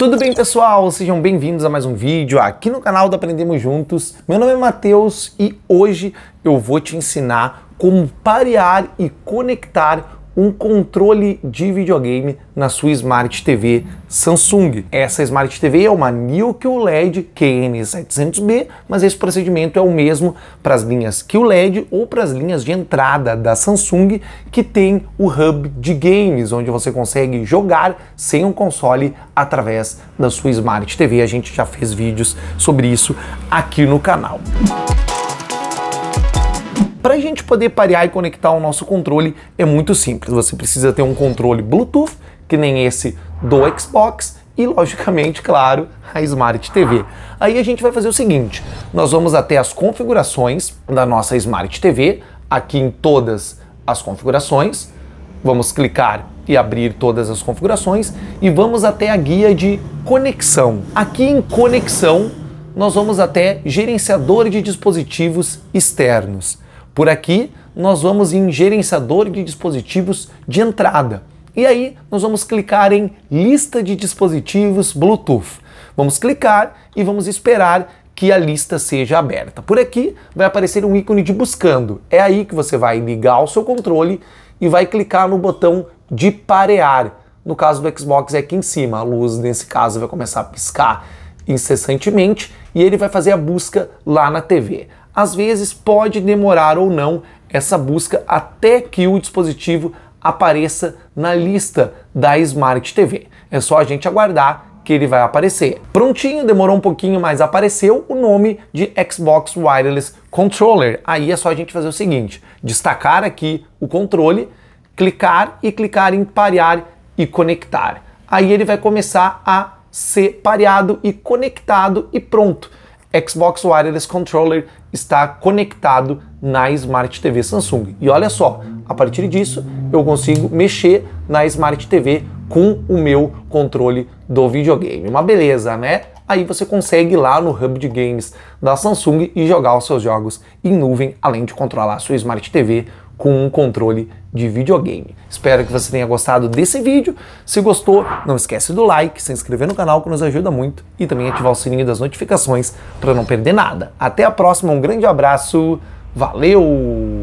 Tudo bem, pessoal? Sejam bem-vindos a mais um vídeo aqui no canal do Aprendemos Juntos. Meu nome é Matheus e hoje eu vou te ensinar como parear e conectar um controle de videogame na sua Smart TV Samsung. Essa Smart TV é uma New QLED QN700B, mas esse procedimento é o mesmo para as linhas QLED ou para as linhas de entrada da Samsung que tem o hub de games, onde você consegue jogar sem um console através da sua Smart TV. A gente já fez vídeos sobre isso aqui no canal. Para a gente poder parear e conectar o nosso controle é muito simples. Você precisa ter um controle Bluetooth, que nem esse do Xbox, e logicamente, claro, a Smart TV. Aí a gente vai fazer o seguinte: nós vamos até as configurações da nossa Smart TV, aqui em todas as configurações, vamos clicar e abrir todas as configurações e vamos até a guia de conexão. Aqui em conexão, nós vamos até gerenciador de dispositivos externos. Por aqui, nós vamos em gerenciador de dispositivos de entrada. E aí, nós vamos clicar em lista de dispositivos Bluetooth. Vamos clicar e vamos esperar que a lista seja aberta. Por aqui vai aparecer um ícone de buscando. É aí que você vai ligar o seu controle e vai clicar no botão de parear. No caso do Xbox é aqui em cima, a luz nesse caso vai começar a piscar incessantemente e ele vai fazer a busca lá na TV às vezes pode demorar ou não essa busca até que o dispositivo apareça na lista da Smart TV. É só a gente aguardar que ele vai aparecer. Prontinho, demorou um pouquinho, mas apareceu o nome de Xbox Wireless Controller. Aí é só a gente fazer o seguinte: destacar aqui o controle, clicar e clicar em parear e conectar. Aí ele vai começar a ser pareado e conectado e pronto. Xbox Wireless Controller está conectado na Smart TV Samsung. E olha só, a partir disso eu consigo mexer na Smart TV com o meu controle do videogame. Uma beleza, né? Aí você consegue ir lá no hub de games da Samsung e jogar os seus jogos em nuvem, além de controlar a sua Smart TV com um controle de videogame. Espero que você tenha gostado desse vídeo. Se gostou, não esquece do like, se inscrever no canal que nos ajuda muito e também ativar o sininho das notificações para não perder nada. Até a próxima, um grande abraço, valeu!